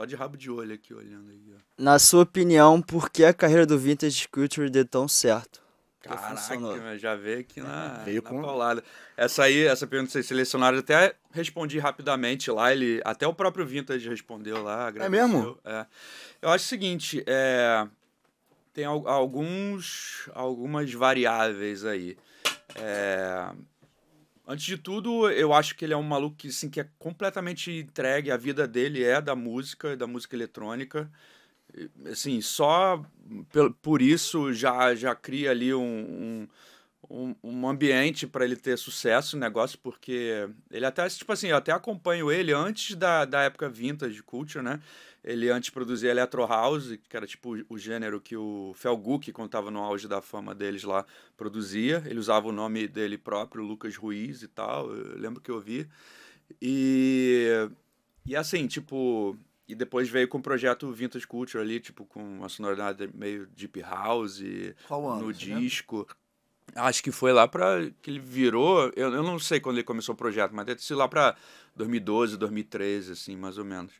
Só de rabo de olho aqui olhando aí, ó. Na sua opinião, por que a carreira do Vintage Culture deu tão certo? Caraca, já veio aqui é, na, é, veio na com... paulada. Essa aí, essa pergunta que vocês selecionaram, até respondi rapidamente lá. Ele, até o próprio Vintage respondeu lá. É agradeceu. É mesmo? É. Eu acho o seguinte, é, tem alguns, algumas variáveis aí. É, Antes de tudo, eu acho que ele é um maluco que, assim, que é completamente entregue. A vida dele é da música, da música eletrônica. Assim, só por isso já, já cria ali um, um um, um ambiente para ele ter sucesso no negócio, porque ele até, tipo assim, eu até acompanho ele antes da, da época vintage culture, né? Ele antes produzia Electro House, que era tipo o gênero que o Felguk, quando contava no auge da fama deles lá, produzia. Ele usava o nome dele próprio, Lucas Ruiz e tal, eu lembro que eu vi. E, e assim, tipo, e depois veio com o projeto Vintage Culture ali, tipo, com uma sonoridade meio deep house Qual ano, no disco. Lembra? Acho que foi lá para que ele virou. Eu, eu não sei quando ele começou o projeto, mas deve ser lá para 2012, 2013, assim, mais ou menos.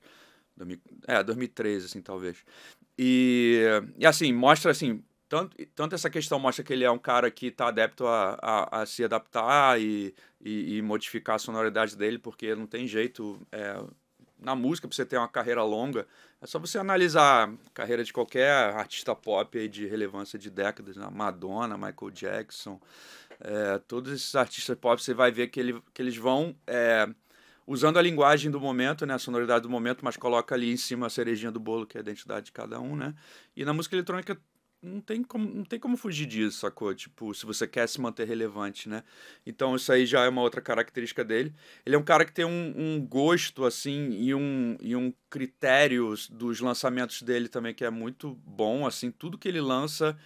é, 2013, assim, talvez. E, e assim, mostra assim. Tanto, tanto essa questão mostra que ele é um cara que está adepto a, a, a, se adaptar e, e, e, modificar a sonoridade dele, porque não tem jeito. É, na música para você ter uma carreira longa. É só você analisar a carreira de qualquer artista pop aí de relevância de décadas, né? Madonna, Michael Jackson, é, todos esses artistas pop, você vai ver que, ele, que eles vão é, usando a linguagem do momento, né? a sonoridade do momento, mas coloca ali em cima a cerejinha do bolo, que é a identidade de cada um, né? E na música eletrônica não tem como, não tem como fugir disso, sacou? Tipo, se você quer se manter relevante, né? Então isso aí já é uma outra característica dele. Ele é um cara que tem um, um gosto, assim, e um, e um critério dos lançamentos dele também que é muito bom, assim, tudo que ele lança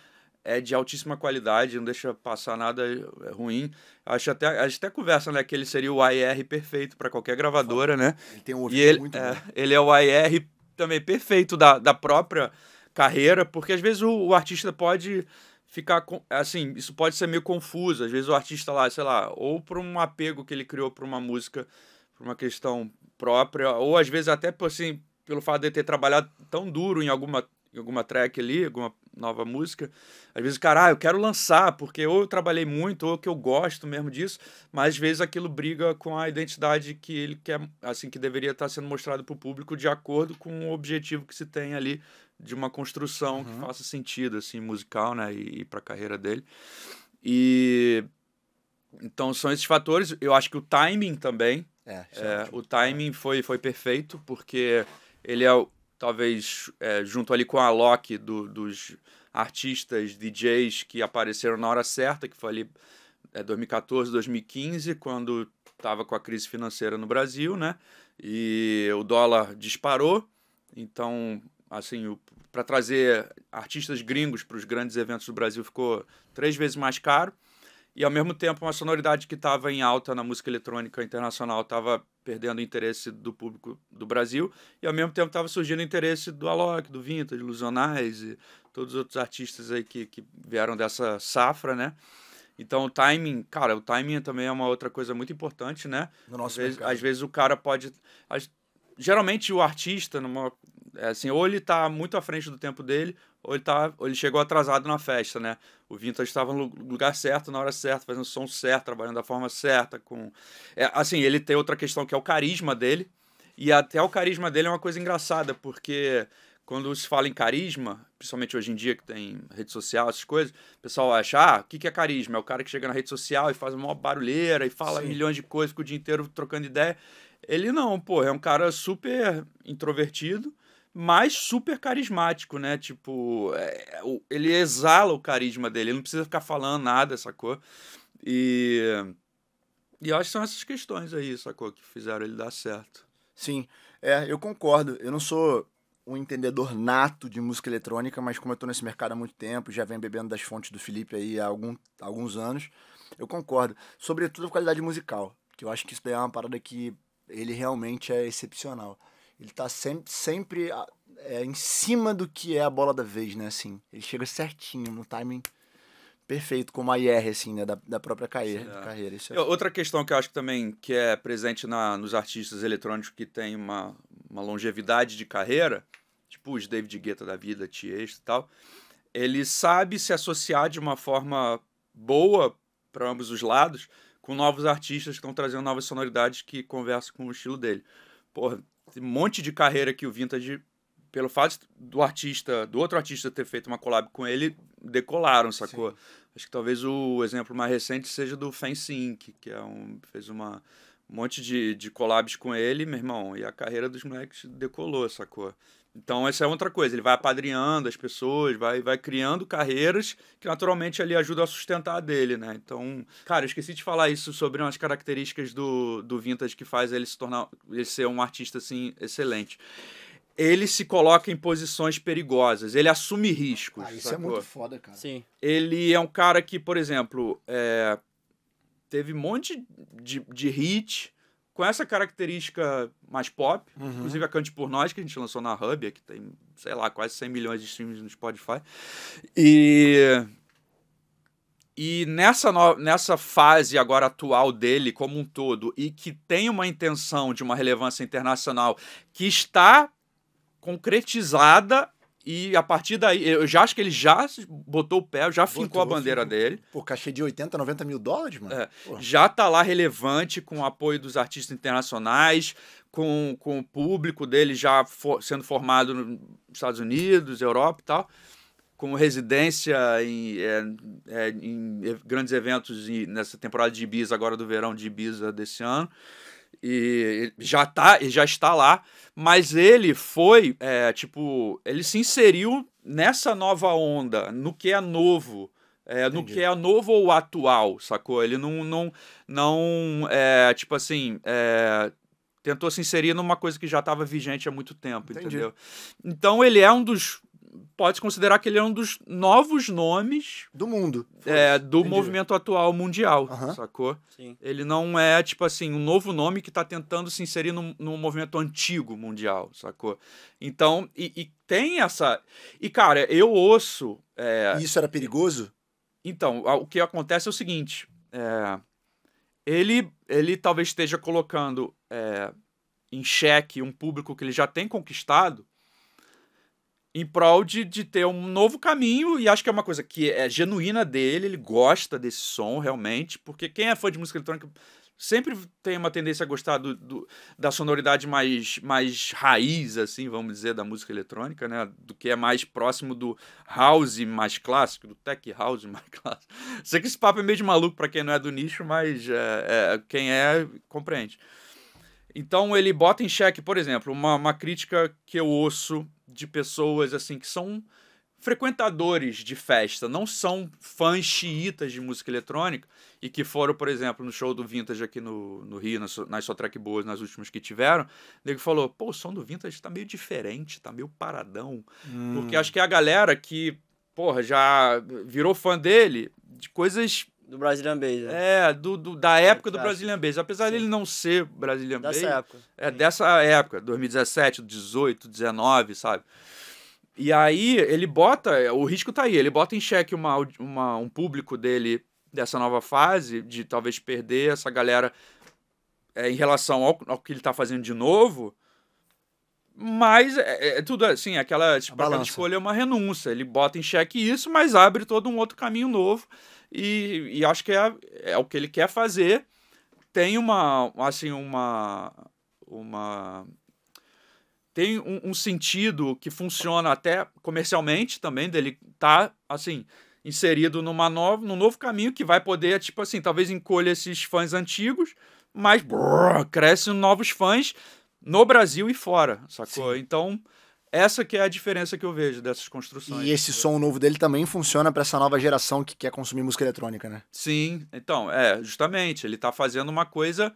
é de altíssima qualidade, não deixa passar nada é, ruim. Acho até, a gente até conversa, né, que ele seria o IR perfeito para qualquer gravadora, né? Ele tem um ouvido e ele, muito é, bom. Ele é o IR também perfeito da, da própria carreira, porque às vezes o, o artista pode ficar com, assim, isso pode ser meio confuso. Às vezes o artista lá, sei lá, ou por um apego que ele criou para uma música, por uma questão própria, ou às vezes até por assim, pelo fato de ter trabalhado tão duro em alguma em alguma track ali, alguma nova música. Às vezes, cara, ah, eu quero lançar, porque ou eu trabalhei muito, ou que eu gosto mesmo disso, mas às vezes aquilo briga com a identidade que ele quer, assim, que deveria estar sendo mostrado para o público de acordo com o objetivo que se tem ali de uma construção uhum. que faça sentido, assim, musical, né? E, e para a carreira dele. E. Então são esses fatores. Eu acho que o timing também. É, é, é o timing é. foi, foi perfeito, porque ele é, talvez, é, junto ali com a Loki do, dos artistas, DJs que apareceram na hora certa, que foi ali é, 2014, 2015, quando estava com a crise financeira no Brasil, né? E o dólar disparou. Então assim, para trazer artistas gringos para os grandes eventos do Brasil ficou três vezes mais caro. E ao mesmo tempo, uma sonoridade que estava em alta na música eletrônica internacional estava perdendo o interesse do público do Brasil, e ao mesmo tempo estava surgindo o interesse do Alok, do Vintage, Ilusionais e todos os outros artistas aí que, que vieram dessa safra, né? Então o timing, cara, o timing também é uma outra coisa muito importante, né? No nosso às, vezes, às vezes o cara pode. As, geralmente o artista, numa é assim, ou ele está muito à frente do tempo dele, ou ele, tá, ou ele chegou atrasado na festa, né? O Vintage estava no lugar certo, na hora certa, fazendo o som certo, trabalhando da forma certa. com é, Assim, ele tem outra questão que é o carisma dele. E até o carisma dele é uma coisa engraçada, porque quando se fala em carisma, principalmente hoje em dia que tem rede social, essas coisas, o pessoal acha, ah, o que é carisma? É o cara que chega na rede social e faz uma barulheira e fala Sim. milhões de coisas, com o dia inteiro trocando ideia. Ele não, pô, é um cara super introvertido, mas super carismático, né? Tipo, é, é ele exala o carisma dele, ele não precisa ficar falando nada, sacou? E, e eu acho que são essas questões aí, sacou? Que fizeram ele dar certo. Sim, é, eu concordo. Eu não sou um entendedor nato de música eletrônica, mas como eu tô nesse mercado há muito tempo, já venho bebendo das fontes do Felipe aí há, algum, há alguns anos, eu concordo. Sobretudo a qualidade musical, que eu acho que isso daí é uma parada que ele realmente é excepcional ele tá sempre, sempre ah, é, em cima do que é a bola da vez, né? Assim, ele chega certinho no timing perfeito, como a IR, assim, né? Da, da própria carreira. É. carreira é... Outra questão que eu acho que também que é presente na, nos artistas eletrônicos que tem uma, uma longevidade de carreira, tipo os David Guetta da vida, Tiesto e tal, ele sabe se associar de uma forma boa para ambos os lados com novos artistas que estão trazendo novas sonoridades que conversam com o estilo dele. Porra, tem um monte de carreira que o Vintage, pelo fato do artista, do outro artista ter feito uma collab com ele, decolaram, sacou? Sim. Acho que talvez o exemplo mais recente seja do Fence Inc., que é um, fez uma, um monte de, de collabs com ele, meu irmão, e a carreira dos moleques decolou, sacou? Então, essa é outra coisa. Ele vai apadrinhando as pessoas, vai, vai criando carreiras que naturalmente ali ajudam a sustentar a dele, né? Então, cara, eu esqueci de falar isso sobre umas características do, do Vintage que faz ele se tornar ele ser um artista assim excelente. Ele se coloca em posições perigosas, ele assume riscos. Ah, isso é sacou? é muito foda, cara. Sim. Ele é um cara que, por exemplo, é, teve um monte de, de hit com essa característica mais pop, uhum. inclusive a Cante por Nós, que a gente lançou na Hub, que tem, sei lá, quase 100 milhões de streams no Spotify. E. E nessa, no... nessa fase agora atual dele como um todo, e que tem uma intenção de uma relevância internacional que está concretizada e a partir daí, eu já acho que ele já botou o pé, já botou, fincou a bandeira dele. Pô, cachê de 80, 90 mil dólares, mano? É, já tá lá relevante com o apoio dos artistas internacionais, com, com o público dele já for, sendo formado nos Estados Unidos, Europa e tal, com residência em, é, é, em grandes eventos nessa temporada de Ibiza, agora do verão de Ibiza desse ano e já tá, já está lá, mas ele foi, é, tipo, ele se inseriu nessa nova onda, no que é novo, é, no que é novo ou atual, sacou? Ele não, não, não, é, tipo assim, é, tentou se inserir numa coisa que já estava vigente há muito tempo, Entendi. entendeu? Então ele é um dos pode considerar que ele é um dos novos nomes do mundo. É, do Entendi. movimento atual mundial, sacou? Sim. Ele não é, tipo assim, um novo nome que está tentando se inserir no, no movimento antigo mundial, sacou? Então, e, e tem essa. E, cara, eu ouço. É... Isso era perigoso? Então, o que acontece é o seguinte. É... Ele, ele talvez esteja colocando é... em xeque um público que ele já tem conquistado em prol de, de ter um novo caminho, e acho que é uma coisa que é genuína dele, ele gosta desse som realmente, porque quem é fã de música eletrônica sempre tem uma tendência a gostar do, do, da sonoridade mais, mais raiz, assim, vamos dizer, da música eletrônica, né? Do que é mais próximo do house mais clássico, do tech house mais clássico. Sei que esse papo é meio de maluco para quem não é do nicho, mas é, é, quem é, compreende. Então ele bota em xeque, por exemplo, uma, uma crítica que eu ouço de pessoas assim que são frequentadores de festa, não são fãs xiitas de música eletrônica e que foram, por exemplo, no show do Vintage aqui no, no Rio, nas, nas só track boas, nas últimas que tiveram, nego falou, pô, o som do Vintage tá meio diferente, tá meio paradão. Hum. Porque acho que é a galera que, porra, já virou fã dele de coisas do Brazilian Base. Né? É, do, do da é, época do Brazilian Base. Apesar dele não ser Brazilian dessa Base. Dessa época. É, Sim. dessa época, 2017, 18, 19, sabe? E aí ele bota, o risco tá aí, ele bota em xeque uma, uma, um público dele dessa nova fase, de talvez perder essa galera é, em relação ao, ao que ele tá fazendo de novo, mas é, é, é, tudo assim, aquela, tipo, aquela escolha é uma renúncia. Ele bota em xeque isso, mas abre todo um outro caminho novo. E, e acho que é, é o que ele quer fazer. Tem uma, assim, uma... uma tem um, um sentido que funciona até comercialmente também, dele tá, assim, inserido numa nova, num novo caminho que vai poder, tipo assim, talvez encolha esses fãs antigos, mas brrr, cresce novos fãs no Brasil e fora, sacou? Sim. Então, essa que é a diferença que eu vejo dessas construções. E esse som novo dele também funciona para essa nova geração que quer consumir música eletrônica, né? Sim, então, é, justamente, ele está fazendo uma coisa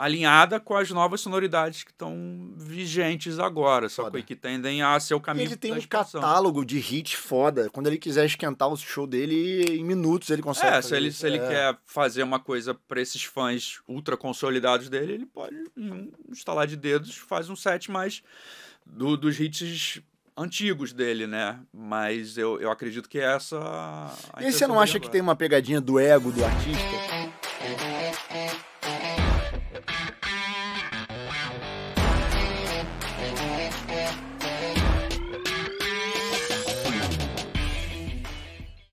alinhada com as novas sonoridades que estão vigentes agora, só que que tendem a ser o caminho. Ele tem um expansão. catálogo de hits foda. Quando ele quiser esquentar o show dele, em minutos ele consegue. É, se ele, se ele é. quer fazer uma coisa para esses fãs ultra consolidados dele, ele pode instalar de dedos, faz um set mais do, dos hits antigos dele, né? Mas eu, eu acredito que é essa. E você não acha agora. que tem uma pegadinha do ego do artista?